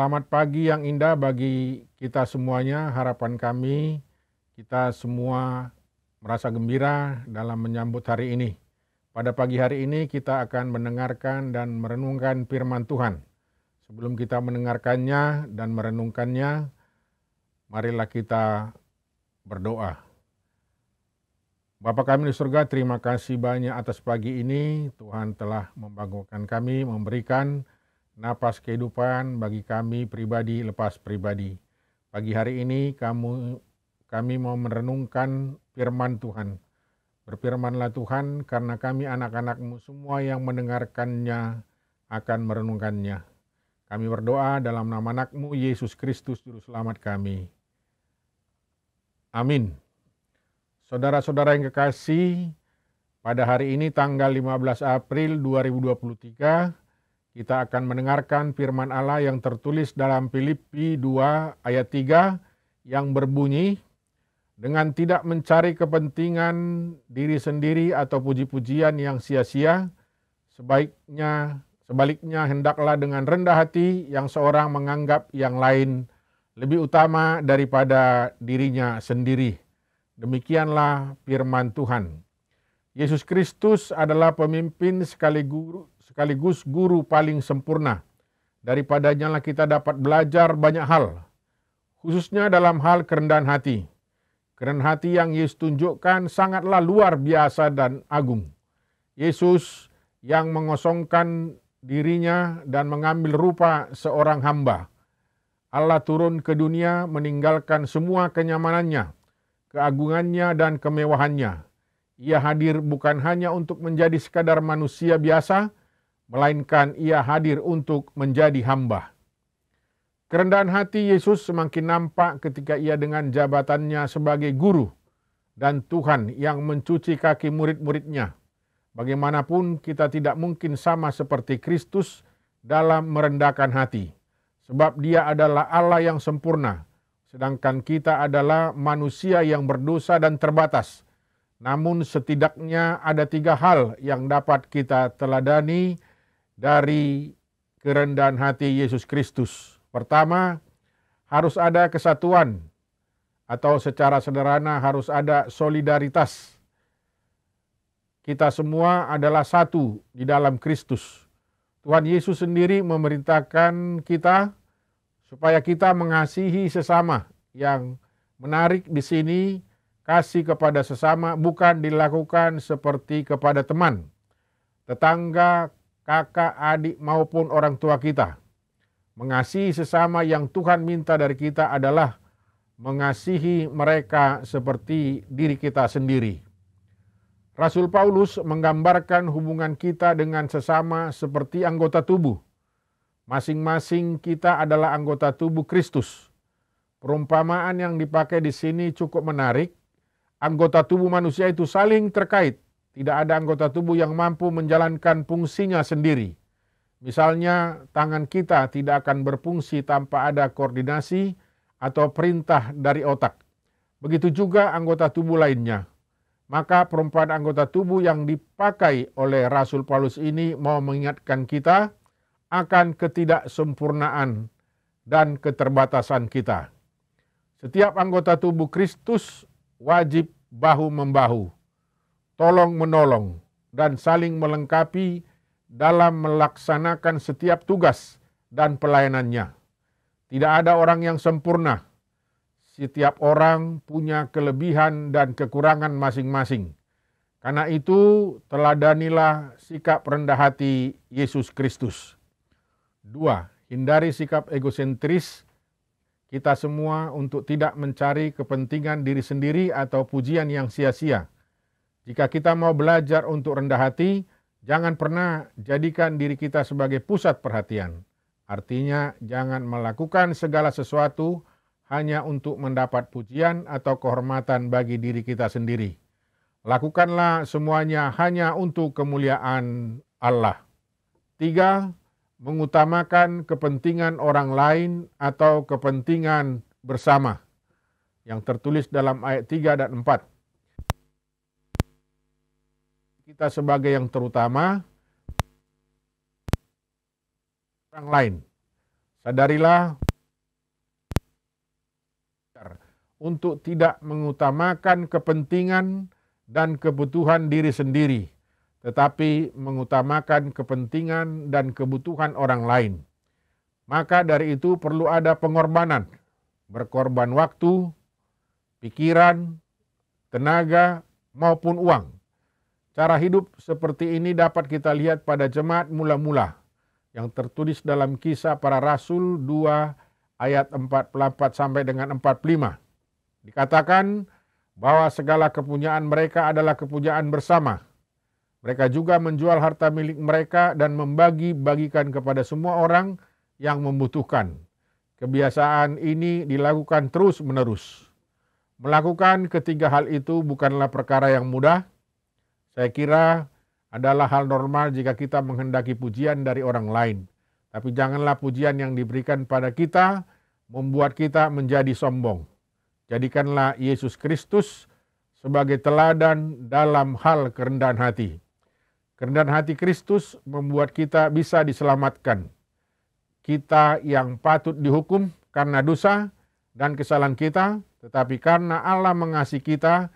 Selamat pagi yang indah bagi kita semuanya. Harapan kami, kita semua merasa gembira dalam menyambut hari ini. Pada pagi hari ini, kita akan mendengarkan dan merenungkan firman Tuhan. Sebelum kita mendengarkannya dan merenungkannya, marilah kita berdoa. Bapa kami di surga, terima kasih banyak atas pagi ini. Tuhan telah membangunkan kami, memberikan napas kehidupan bagi kami pribadi lepas pribadi. Pagi hari ini kamu kami mau merenungkan firman Tuhan. Berfirmanlah Tuhan karena kami anak-anakmu semua yang mendengarkannya akan merenungkannya. Kami berdoa dalam nama anakmu Yesus Kristus Juru Selamat kami. Amin. Saudara-saudara yang kekasih, pada hari ini tanggal 15 April 2023, kita akan mendengarkan firman Allah yang tertulis dalam Filipi 2 ayat 3 yang berbunyi, Dengan tidak mencari kepentingan diri sendiri atau puji-pujian yang sia-sia, sebaiknya sebaliknya hendaklah dengan rendah hati yang seorang menganggap yang lain lebih utama daripada dirinya sendiri. Demikianlah firman Tuhan. Yesus Kristus adalah pemimpin sekaligus sekaligus guru paling sempurna. Daripadanya lah kita dapat belajar banyak hal, khususnya dalam hal kerendahan hati. Kerendahan hati yang Yesus tunjukkan sangatlah luar biasa dan agung. Yesus yang mengosongkan dirinya dan mengambil rupa seorang hamba. Allah turun ke dunia meninggalkan semua kenyamanannya, keagungannya dan kemewahannya. Ia hadir bukan hanya untuk menjadi sekadar manusia biasa, melainkan ia hadir untuk menjadi hamba. Kerendahan hati Yesus semakin nampak ketika ia dengan jabatannya sebagai guru dan Tuhan yang mencuci kaki murid-muridnya. Bagaimanapun kita tidak mungkin sama seperti Kristus dalam merendahkan hati. Sebab dia adalah Allah yang sempurna, sedangkan kita adalah manusia yang berdosa dan terbatas. Namun setidaknya ada tiga hal yang dapat kita teladani dari kerendahan hati Yesus Kristus. Pertama, harus ada kesatuan atau secara sederhana harus ada solidaritas. Kita semua adalah satu di dalam Kristus. Tuhan Yesus sendiri memerintahkan kita supaya kita mengasihi sesama. Yang menarik di sini kasih kepada sesama bukan dilakukan seperti kepada teman, tetangga, kakak, adik, maupun orang tua kita. Mengasihi sesama yang Tuhan minta dari kita adalah mengasihi mereka seperti diri kita sendiri. Rasul Paulus menggambarkan hubungan kita dengan sesama seperti anggota tubuh. Masing-masing kita adalah anggota tubuh Kristus. Perumpamaan yang dipakai di sini cukup menarik. Anggota tubuh manusia itu saling terkait, tidak ada anggota tubuh yang mampu menjalankan fungsinya sendiri. Misalnya, tangan kita tidak akan berfungsi tanpa ada koordinasi atau perintah dari otak. Begitu juga anggota tubuh lainnya. Maka perempuan anggota tubuh yang dipakai oleh Rasul Paulus ini mau mengingatkan kita akan ketidaksempurnaan dan keterbatasan kita. Setiap anggota tubuh Kristus wajib bahu-membahu tolong menolong, dan saling melengkapi dalam melaksanakan setiap tugas dan pelayanannya. Tidak ada orang yang sempurna. Setiap orang punya kelebihan dan kekurangan masing-masing. Karena itu, teladanilah sikap rendah hati Yesus Kristus. Dua, hindari sikap egosentris kita semua untuk tidak mencari kepentingan diri sendiri atau pujian yang sia-sia jika kita mau belajar untuk rendah hati, jangan pernah jadikan diri kita sebagai pusat perhatian. Artinya, jangan melakukan segala sesuatu hanya untuk mendapat pujian atau kehormatan bagi diri kita sendiri. Lakukanlah semuanya hanya untuk kemuliaan Allah. Tiga, mengutamakan kepentingan orang lain atau kepentingan bersama yang tertulis dalam ayat 3 dan 4 kita sebagai yang terutama orang lain. Sadarilah untuk tidak mengutamakan kepentingan dan kebutuhan diri sendiri, tetapi mengutamakan kepentingan dan kebutuhan orang lain. Maka dari itu perlu ada pengorbanan, berkorban waktu, pikiran, tenaga, maupun uang Cara hidup seperti ini dapat kita lihat pada jemaat mula-mula yang tertulis dalam kisah para rasul 2 ayat 44 sampai dengan 45. Dikatakan bahwa segala kepunyaan mereka adalah kepunyaan bersama. Mereka juga menjual harta milik mereka dan membagi-bagikan kepada semua orang yang membutuhkan. Kebiasaan ini dilakukan terus-menerus. Melakukan ketiga hal itu bukanlah perkara yang mudah, saya kira adalah hal normal jika kita menghendaki pujian dari orang lain. Tapi janganlah pujian yang diberikan pada kita membuat kita menjadi sombong. Jadikanlah Yesus Kristus sebagai teladan dalam hal kerendahan hati. Kerendahan hati Kristus membuat kita bisa diselamatkan. Kita yang patut dihukum karena dosa dan kesalahan kita, tetapi karena Allah mengasihi kita,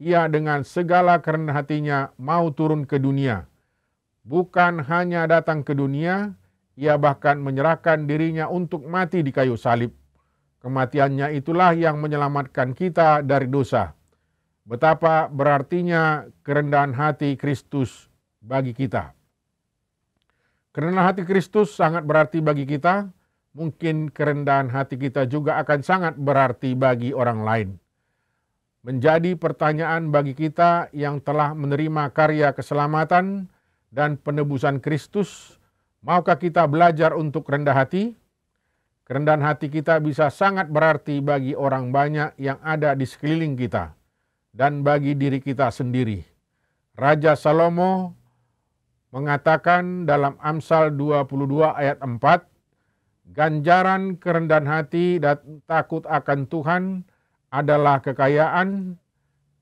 ia dengan segala kerendahan hatinya mau turun ke dunia. Bukan hanya datang ke dunia, ia bahkan menyerahkan dirinya untuk mati di kayu salib. Kematiannya itulah yang menyelamatkan kita dari dosa. Betapa berartinya kerendahan hati Kristus bagi kita. Kerendahan hati Kristus sangat berarti bagi kita, mungkin kerendahan hati kita juga akan sangat berarti bagi orang lain menjadi pertanyaan bagi kita yang telah menerima karya keselamatan dan penebusan Kristus, maukah kita belajar untuk rendah hati? Kerendahan hati kita bisa sangat berarti bagi orang banyak yang ada di sekeliling kita dan bagi diri kita sendiri. Raja Salomo mengatakan dalam Amsal 22 ayat 4, ganjaran kerendahan hati dan takut akan Tuhan adalah kekayaan,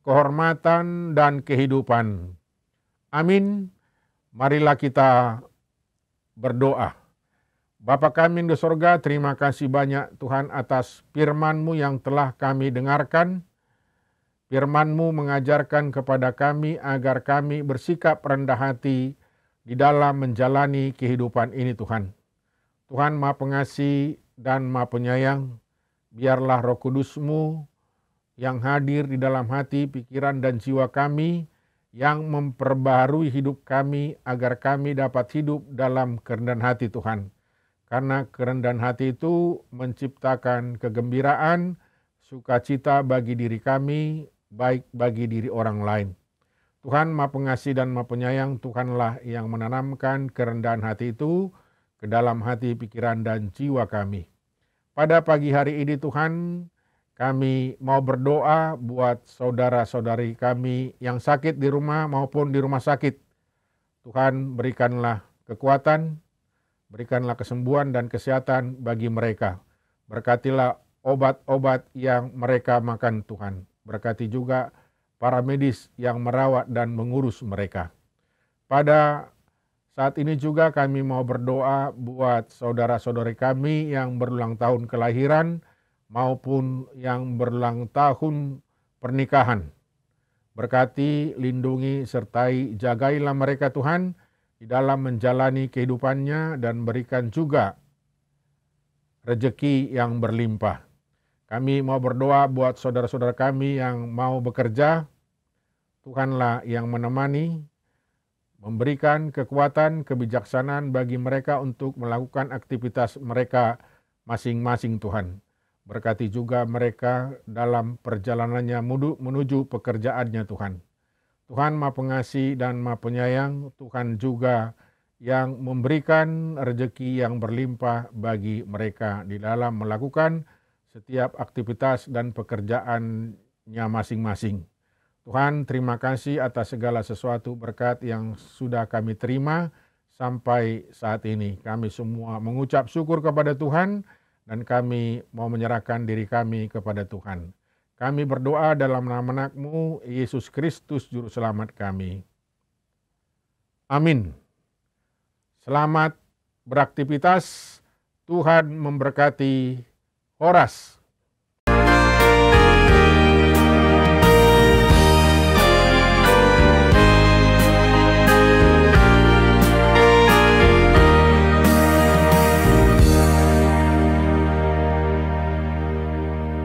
kehormatan, dan kehidupan. Amin. Marilah kita berdoa. Bapa kami di sorga, terima kasih banyak Tuhan atas firman-Mu yang telah kami dengarkan. Firman-Mu mengajarkan kepada kami agar kami bersikap rendah hati di dalam menjalani kehidupan ini Tuhan. Tuhan Maha Pengasih dan Maha Penyayang, biarlah roh kudus-Mu yang hadir di dalam hati, pikiran, dan jiwa kami yang memperbaharui hidup kami agar kami dapat hidup dalam kerendahan hati Tuhan. Karena kerendahan hati itu menciptakan kegembiraan, sukacita bagi diri kami, baik bagi diri orang lain. Tuhan Maha Pengasih dan Maha Penyayang, Tuhanlah yang menanamkan kerendahan hati itu ke dalam hati, pikiran, dan jiwa kami. Pada pagi hari ini Tuhan, kami mau berdoa buat saudara-saudari kami yang sakit di rumah maupun di rumah sakit. Tuhan berikanlah kekuatan, berikanlah kesembuhan dan kesehatan bagi mereka. Berkatilah obat-obat yang mereka makan Tuhan. Berkati juga para medis yang merawat dan mengurus mereka. Pada saat ini juga kami mau berdoa buat saudara-saudari kami yang berulang tahun kelahiran maupun yang berlang tahun pernikahan. Berkati, lindungi, sertai, jagailah mereka Tuhan di dalam menjalani kehidupannya dan berikan juga rejeki yang berlimpah. Kami mau berdoa buat saudara-saudara kami yang mau bekerja, Tuhanlah yang menemani, memberikan kekuatan, kebijaksanaan bagi mereka untuk melakukan aktivitas mereka masing-masing Tuhan. Berkati juga mereka dalam perjalanannya menuju pekerjaannya Tuhan. Tuhan Maha Pengasih dan Maha Penyayang, Tuhan juga yang memberikan rezeki yang berlimpah bagi mereka di dalam melakukan setiap aktivitas dan pekerjaannya masing-masing. Tuhan, terima kasih atas segala sesuatu berkat yang sudah kami terima sampai saat ini. Kami semua mengucap syukur kepada Tuhan dan kami mau menyerahkan diri kami kepada Tuhan. Kami berdoa dalam nama anakmu, Yesus Kristus Juru Selamat kami. Amin. Selamat beraktivitas. Tuhan memberkati Horas.